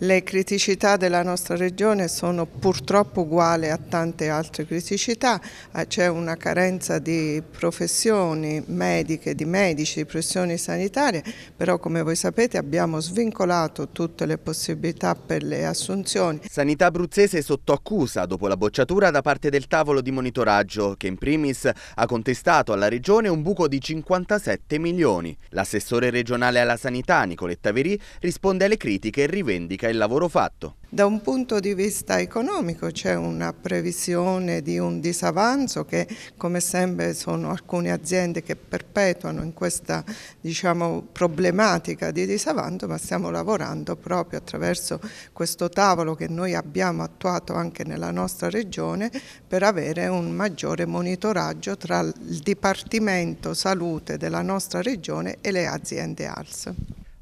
Le criticità della nostra regione sono purtroppo uguali a tante altre criticità, ah, c'è una carenza di professioni mediche, di medici, di professioni sanitarie, però come voi sapete abbiamo svincolato tutte le possibilità per le assunzioni. Sanità abruzzese sotto accusa dopo la bocciatura da parte del tavolo di monitoraggio che in primis ha contestato alla regione un buco di 57 milioni. L'assessore regionale alla sanità Nicoletta Verì risponde alle critiche e rivendica quantifica il lavoro fatto. Da un punto di vista economico c'è una previsione di un disavanzo che come sempre sono alcune aziende che perpetuano in questa diciamo, problematica di disavanzo ma stiamo lavorando proprio attraverso questo tavolo che noi abbiamo attuato anche nella nostra regione per avere un maggiore monitoraggio tra il Dipartimento Salute della nostra regione e le aziende ALS.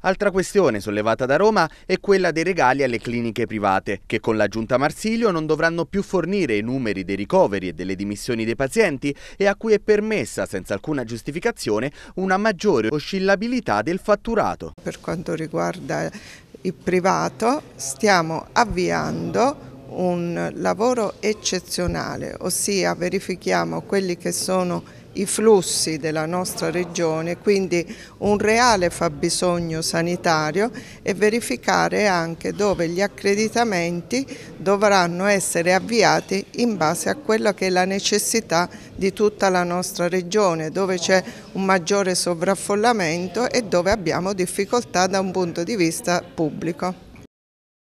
Altra questione sollevata da Roma è quella dei regali alle cliniche private, che con la giunta Marsilio non dovranno più fornire i numeri dei ricoveri e delle dimissioni dei pazienti e a cui è permessa, senza alcuna giustificazione, una maggiore oscillabilità del fatturato. Per quanto riguarda il privato, stiamo avviando un lavoro eccezionale, ossia verifichiamo quelli che sono i flussi della nostra regione, quindi un reale fabbisogno sanitario e verificare anche dove gli accreditamenti dovranno essere avviati in base a quella che è la necessità di tutta la nostra regione, dove c'è un maggiore sovraffollamento e dove abbiamo difficoltà da un punto di vista pubblico.